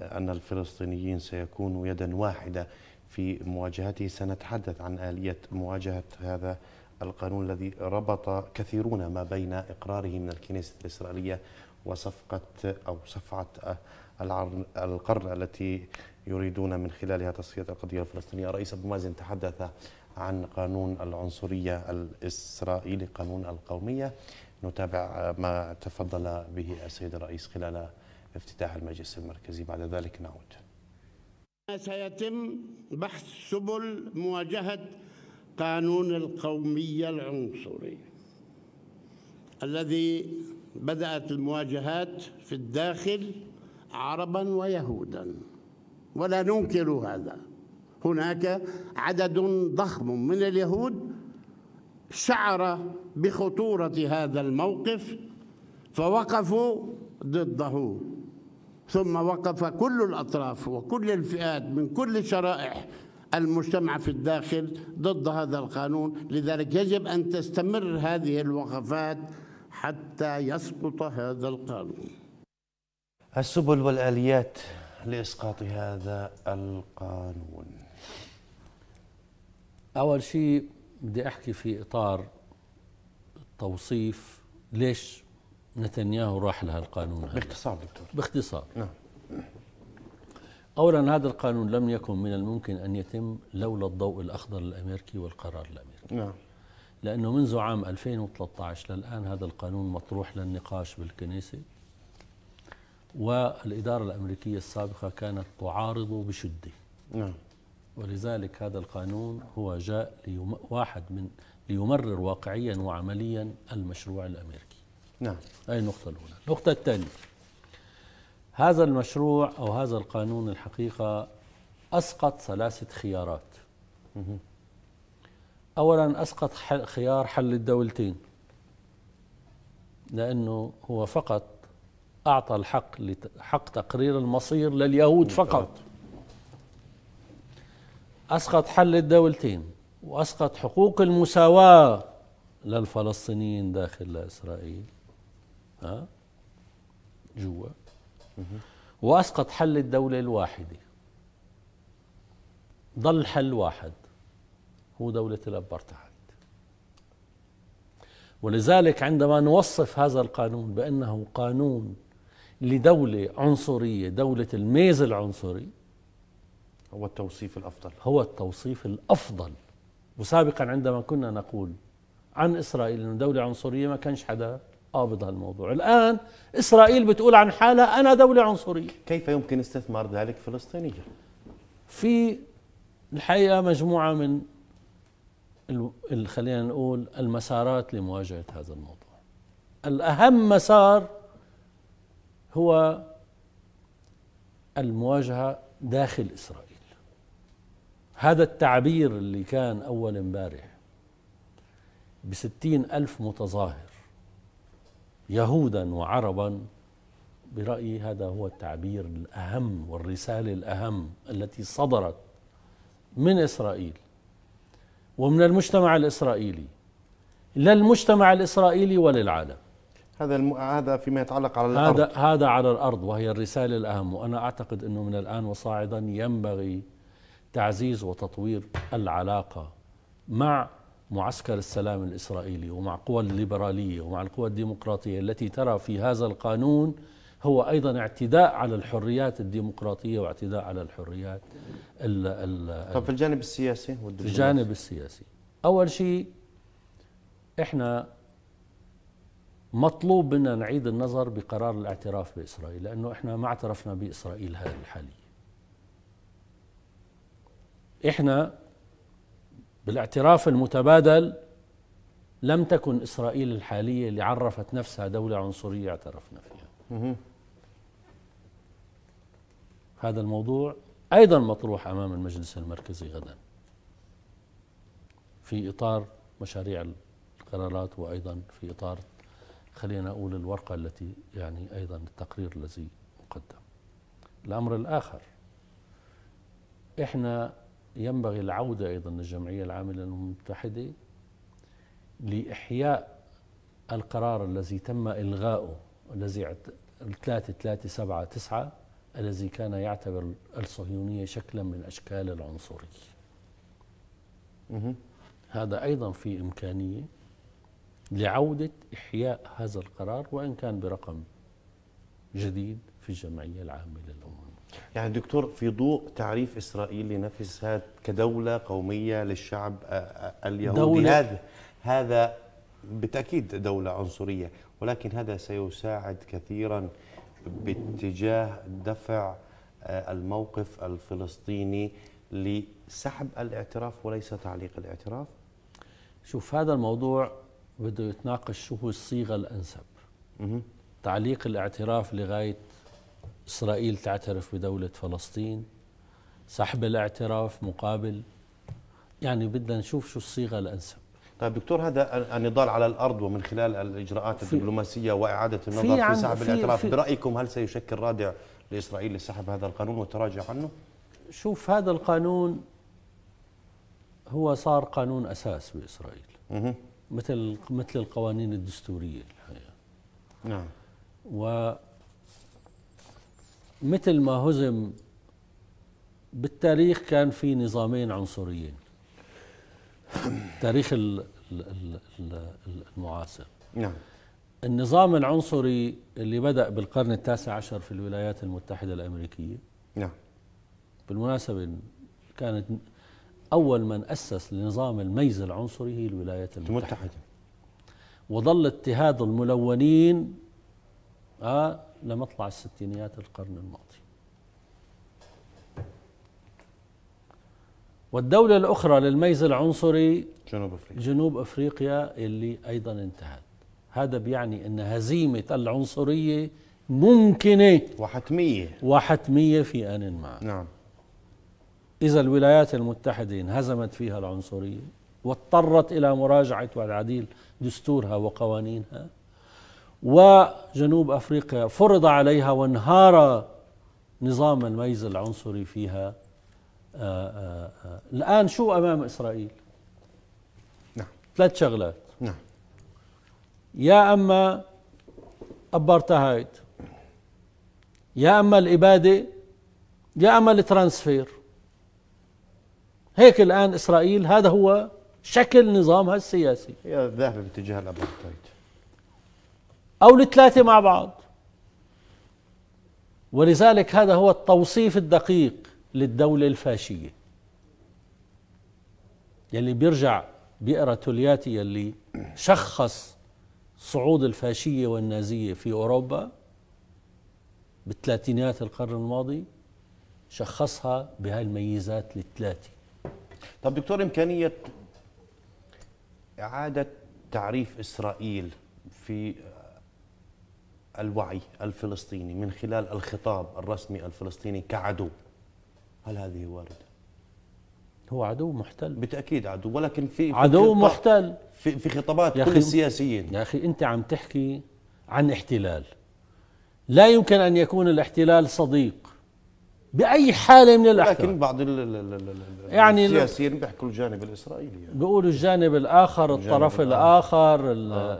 S1: أن الفلسطينيين سيكونوا يدا واحدة في مواجهته سنتحدث عن آلية مواجهة هذا القانون الذي ربط كثيرون ما بين إقراره من الكنيسة الإسرائيلية وصفقة أو صفعة القرن التي يريدون من خلالها تصفية القضية الفلسطينية الرئيس أبو مازن تحدث عن قانون العنصرية الإسرائيلي قانون القومية نتابع ما تفضل به السيد الرئيس خلال افتتاح المجلس المركزي بعد ذلك نعود
S3: سيتم بحث سبل مواجهة قانون القومية العنصري الذي بدأت المواجهات في الداخل عربا ويهودا ولا ننكر هذا هناك عدد ضخم من اليهود شعر بخطورة هذا الموقف فوقفوا ضده ثم وقف كل الأطراف وكل الفئات من كل شرائح المجتمع في الداخل ضد هذا القانون لذلك يجب أن تستمر هذه الوقفات حتى يسقط هذا القانون
S1: السبل والآليات لإسقاط هذا القانون
S2: أول شيء بدي أحكي في إطار توصيف ليش نتنياهو راح لها القانون هذا باختصار دكتور باختصار نعم أولا هذا القانون لم يكن من الممكن أن يتم لولا الضوء الأخضر الأمريكي والقرار الأمريكي نعم لأنه منذ عام 2013 للآن هذا القانون مطروح للنقاش بالكنيسة والإدارة الأمريكية السابقة كانت تعارضه بشدة نعم ولذلك هذا القانون هو جاء ليم واحد من ليمرر واقعيا وعمليا المشروع الأمريكي نعم هذه النقطة الأولى النقطة الثانية هذا المشروع أو هذا القانون الحقيقة أسقط ثلاثة خيارات أولا أسقط حل خيار حل الدولتين لأنه هو فقط أعطى الحق حق تقرير المصير لليهود فقط أسقط حل الدولتين وأسقط حقوق المساواة للفلسطينيين داخل إسرائيل ها جوا واسقط حل الدوله الواحده ضل حل واحد هو دوله الابرتايد ولذلك عندما نوصف هذا القانون بانه قانون لدوله عنصريه دوله الميز العنصري هو التوصيف الافضل هو التوصيف الافضل وسابقا عندما كنا نقول عن اسرائيل انه دوله عنصريه ما كانش حدا قابض هالموضوع الآن إسرائيل بتقول عن حالها أنا دولة عنصرية كيف يمكن استثمار ذلك فلسطينيا؟ في الحقيقة مجموعة من خلينا نقول المسارات لمواجهة هذا الموضوع الأهم مسار هو المواجهة داخل إسرائيل هذا التعبير اللي كان أول امبارح بستين ألف متظاهر يهودا وعربا برايي هذا هو التعبير الاهم والرساله الاهم التي صدرت من اسرائيل ومن المجتمع الاسرائيلي للمجتمع الاسرائيلي وللعالم
S1: هذا الم... هذا فيما يتعلق على الارض
S2: هذا هذا على الارض وهي الرساله الاهم وانا اعتقد انه من الان وصاعدا ينبغي تعزيز وتطوير العلاقه مع معسكر السلام الإسرائيلي ومع قوى الليبرالية ومع القوى الديمقراطية التي ترى في هذا القانون هو أيضا اعتداء على الحريات الديمقراطية واعتداء على الحريات ال ال طب في الجانب السياسي في الجانب السياسي أول شيء إحنا مطلوب منا نعيد النظر بقرار الاعتراف بإسرائيل لأنه إحنا ما اعترفنا بإسرائيل هذه الحالية إحنا بالاعتراف المتبادل لم تكن إسرائيل الحالية اللي عرفت نفسها دولة عنصرية اعترفنا فيها هذا الموضوع أيضا مطروح أمام المجلس المركزي غدا في إطار مشاريع القرارات وأيضا في إطار خلينا أقول الورقة التي يعني أيضا التقرير الذي مقدم الأمر الآخر إحنا ينبغي العودة أيضا للجمعية العاملة المتحدة لإحياء القرار الذي تم إلغاؤه الذي 9 الذي كان يعتبر الصهيونية شكلا من أشكال العنصرية هذا أيضا في إمكانية لعودة إحياء هذا القرار وإن كان برقم جديد في الجمعية العامة للأمم يعني دكتور في ضوء تعريف إسرائيل لنفسها
S1: كدولة قومية للشعب اليهودي دولة هذا هذا بالتأكيد دولة عنصرية ولكن هذا سيساعد كثيرا باتجاه دفع الموقف الفلسطيني لسحب
S2: الاعتراف وليس تعليق الاعتراف شوف هذا الموضوع بده يتناقش شو هو الصيغة الأنسب تعليق الاعتراف لغاية إسرائيل تعترف بدولة فلسطين سحب الاعتراف مقابل يعني بدنا نشوف شو الصيغة الأنسب طيب دكتور هذا النضال على
S1: الارض ومن خلال الاجراءات الدبلوماسيه واعاده النظر في سحب الاعتراف برايكم هل سيشكل
S2: رادع لاسرائيل لسحب هذا القانون وتراجع عنه؟ شوف هذا القانون هو صار قانون اساس باسرائيل مثل مثل القوانين الدستوريه الحقيقه نعم و مثل ما هزم بالتاريخ كان في نظامين عنصريين تاريخ المعاصر نعم النظام العنصري اللي بدأ بالقرن التاسع عشر في الولايات المتحدة الأمريكية نعم بالمناسبة كانت أول من أسس لنظام الميز العنصري هي الولايات المتحدة, المتحدة. وظل اضطهاد الملونين آه لمطلع الستينيات القرن الماضي والدولة الأخرى للميز العنصري جنوب أفريقيا جنوب أفريقيا اللي أيضا انتهت هذا بيعني أن هزيمة العنصرية ممكنة وحتمية وحتمية في آن ما نعم إذا الولايات المتحدة انهزمت فيها العنصرية واضطرت إلى مراجعة والعديل دستورها وقوانينها وجنوب افريقيا فرض عليها وانهار نظام الميز العنصري فيها آآ آه، آآ آه، آه. الان شو امام اسرائيل؟ نعم ثلاث شغلات نعم يا اما ابارتهايد يا اما الاباده يا اما الترانسفير هيك الان اسرائيل هذا هو شكل نظامها السياسي هي ذاهبه باتجاه الابارتهايد أو الثلاثة مع بعض ولذلك هذا هو التوصيف الدقيق للدولة الفاشية يلي بيرجع بيقرا تولياتي يلي شخص صعود الفاشية والنازية في أوروبا بالثلاثينيات القرن الماضي شخصها الميزات الثلاثة طب دكتور إمكانية إعادة تعريف
S1: إسرائيل في الوعي الفلسطيني من خلال الخطاب الرسمي الفلسطيني كعدو هل هذه واردة؟
S2: هو عدو محتل بالتأكيد عدو ولكن في, في محتل في, في خطابات كل السياسيين يا أخي أنت عم تحكي عن احتلال لا يمكن أن يكون الاحتلال صديق باي حاله من الاحوال لكن بعض الـ الـ الـ يعني السياسيين
S1: بيحكوا الجانب الاسرائيلي
S2: يعني. بيقولوا الجانب الاخر الجانب الطرف الاخر آه.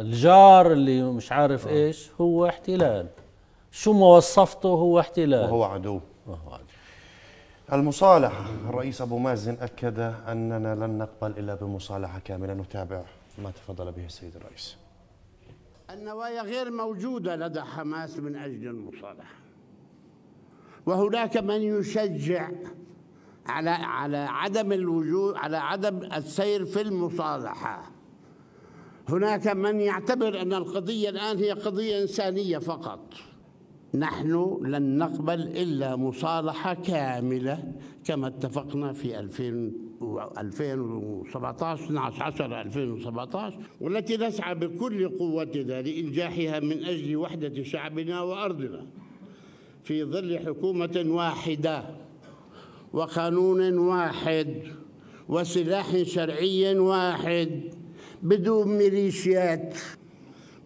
S2: الجار اللي مش عارف آه. ايش هو احتلال شو ما وصفته هو احتلال وهو عدو وهو عدو المصالحة الرئيس أبو
S1: مازن أكد أننا لن نقبل إلا بمصالحة كاملة نتابع ما تفضل به
S3: السيد الرئيس النوايا غير موجودة لدى حماس من أجل المصالحة وهناك من يشجع على على عدم الوجود على عدم السير في المصالحه هناك من يعتبر ان القضيه الان هي قضيه انسانيه فقط نحن لن نقبل الا مصالحه كامله كما اتفقنا في 2017 12 10 2017 والتي نسعى بكل قوتنا لانجاحها من اجل وحده شعبنا وارضنا في ظل حكومة واحدة وقانون واحد وسلاح شرعي واحد بدون ميليشيات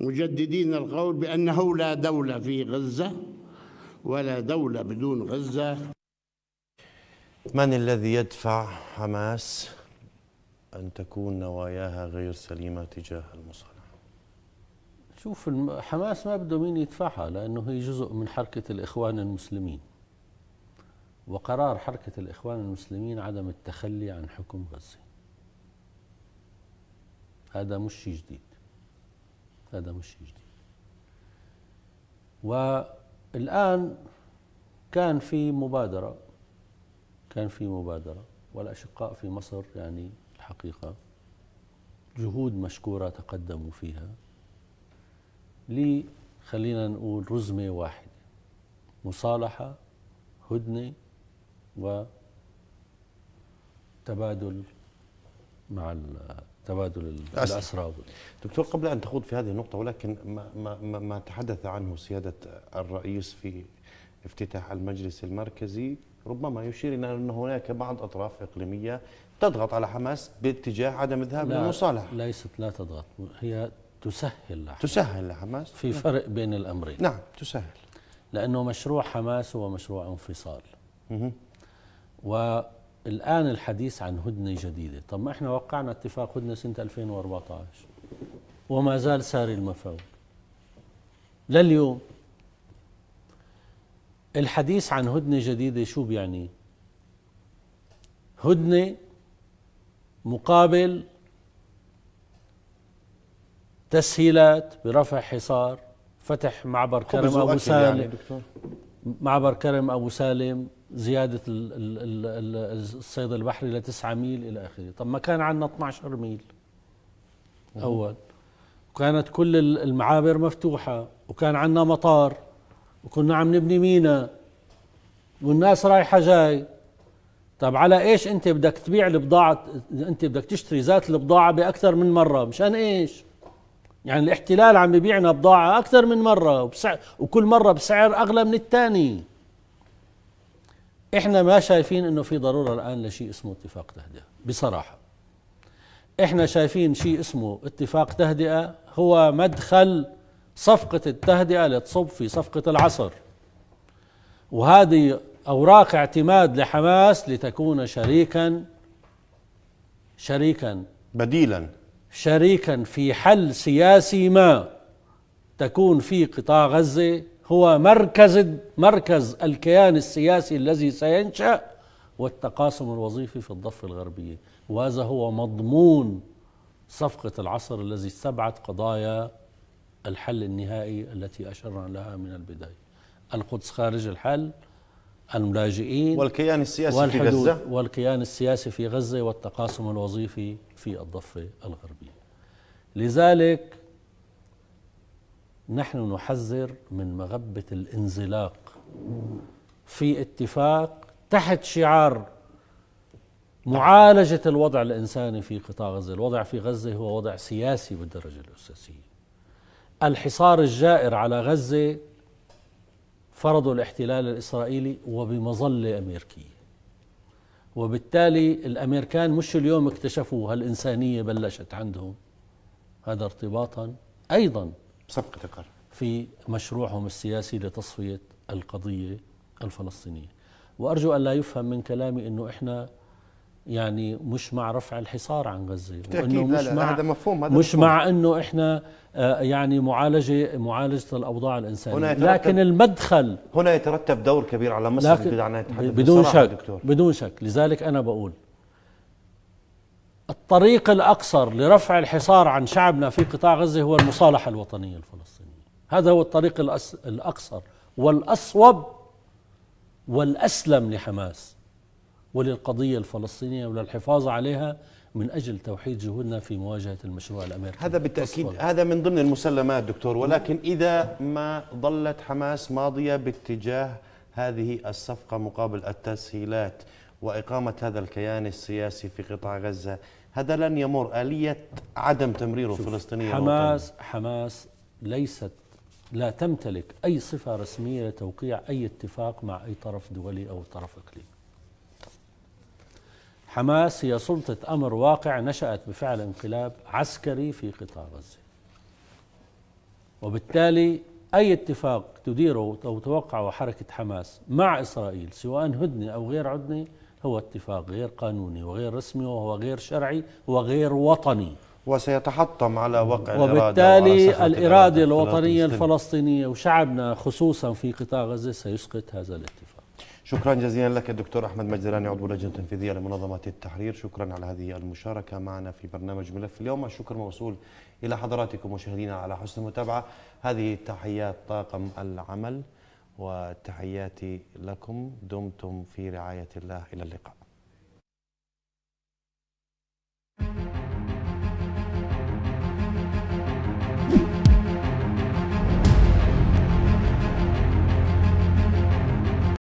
S3: مجددين القول بأنه لا دولة في غزة ولا دولة بدون غزة
S1: من الذي يدفع حماس أن تكون نواياها غير سليمة تجاه المصالح؟
S2: شوف حماس ما بده مين يدفعها لأنه هي جزء من حركة الإخوان المسلمين وقرار حركة الإخوان المسلمين عدم التخلي عن حكم غزة هذا مش شيء جديد هذا مش شيء جديد والآن كان في مبادرة كان في مبادرة والأشقاء في مصر يعني الحقيقة جهود مشكورة تقدموا فيها لي خلينا نقول رزمة واحدة مصالحة هدنة وتبادل مع تبادل الأسرى
S1: دكتور قبل أن تخوض في هذه النقطة ولكن ما, ما, ما تحدث عنه سيادة الرئيس في افتتاح المجلس المركزي ربما يشير إلى أن هناك بعض أطراف إقليمية تضغط على حماس باتجاه عدم الذهاب للمصالحة
S2: ليست لا تضغط هي تسهل لحماس تسهل لحماس في نعم. فرق بين الأمرين نعم تسهل لأنه مشروع حماس هو مشروع انفصال مه. والآن الحديث عن هدنة جديدة طب ما احنا وقعنا اتفاق هدنة سنة 2014 وما زال ساري المفعول لليوم الحديث عن هدنة جديدة شو بيعني هدنة مقابل تسهيلات برفع حصار فتح معبر كرم ابو يعني، سالم يعني دكتور. معبر كرم ابو سالم زياده الصيد البحري ل 9 ميل الى اخره طب ما كان عندنا 12 ميل اول وكانت كل المعابر مفتوحه وكان عندنا مطار وكنا عم نبني مينا والناس رايحه جاي طب على ايش انت بدك تبيع البضاعه انت بدك تشتري ذات البضاعه باكثر من مره مشان ايش يعني الاحتلال عم يبيعنا بضاعة أكثر من مرة وبسعر وكل مرة بسعر أغلى من الثاني إحنا ما شايفين إنه في ضرورة الآن لشيء اسمه اتفاق تهدئة بصراحة إحنا شايفين شيء اسمه اتفاق تهدئة هو مدخل صفقة التهدئة لتصب في صفقة العصر وهذه أوراق اعتماد لحماس لتكون شريكا شريكا بديلا شريكا في حل سياسي ما تكون في قطاع غزه هو مركز مركز الكيان السياسي الذي سينشا والتقاسم الوظيفي في الضفه الغربيه وهذا هو مضمون صفقه العصر الذي استبعد قضايا الحل النهائي التي اشرنا لها من البدايه القدس خارج الحل الملاجئين والكيان السياسي في غزة والكيان السياسي في غزة والتقاسم الوظيفي في الضفة الغربية لذلك نحن نحذر من مغبة الانزلاق في اتفاق تحت شعار معالجة الوضع الإنساني في قطاع غزة الوضع في غزة هو وضع سياسي بالدرجة الأساسية الحصار الجائر على غزة فرضوا الاحتلال الإسرائيلي وبمظلة أمريكية وبالتالي الأمريكان مش اليوم اكتشفوا هالإنسانية بلشت عندهم هذا ارتباطا أيضا صفقة القرن في مشروعهم السياسي لتصفية القضية الفلسطينية وأرجو أن لا يفهم من كلامي أنه إحنا يعني مش مع رفع الحصار عن غزه وانه مش لا لا مع هذا مفهوم هذا مش مفهوم. مع انه احنا آه، يعني معالجه معالجه الاوضاع الانسانيه لكن المدخل هنا يترتب دور كبير على مصر بدون شك دكتور. بدون شك لذلك انا بقول الطريق الاقصر لرفع الحصار عن شعبنا في قطاع غزه هو المصالحه الوطنيه الفلسطينيه هذا هو الطريق الاقصر والاصوب والاسلم لحماس وللقضية الفلسطينية وللحفاظ عليها من أجل توحيد جهودنا في مواجهة المشروع الأمريكي هذا بالتأكيد
S1: أصبر. هذا من ضمن المسلمات دكتور ولكن
S2: إذا ما ظلت حماس ماضية
S1: باتجاه هذه الصفقة مقابل التسهيلات وإقامة هذا الكيان السياسي في قطاع غزة هذا لن يمر آلية عدم تمريره فلسطينيا حماس
S2: وطنية. حماس ليست لا تمتلك أي صفة رسمية لتوقيع أي اتفاق مع أي طرف دولي أو طرف إقليمي حماس هي سلطة أمر واقع نشأت بفعل انقلاب عسكري في قطاع غزة وبالتالي أي اتفاق تديره أو توقعه حركة حماس مع إسرائيل سواء هدنة أو غير عدنة هو اتفاق غير قانوني وغير رسمي وهو غير شرعي وغير وطني وسيتحطم على واقع وبالتالي الإرادة, الإرادة الوطنية الفلسطينية وشعبنا خصوصا في قطاع غزة سيسقط هذا الاتفاق
S1: شكرا جزيلا لك الدكتور احمد مجدلاني عضو لجنه تنفيذيه لمنظمه التحرير شكرا على هذه المشاركه معنا في برنامج ملف اليوم الشكر موصول الى حضراتكم مشاهدينا على حسن المتابعه هذه تحيات طاقم العمل وتحياتي لكم دمتم في رعايه الله الى اللقاء thank you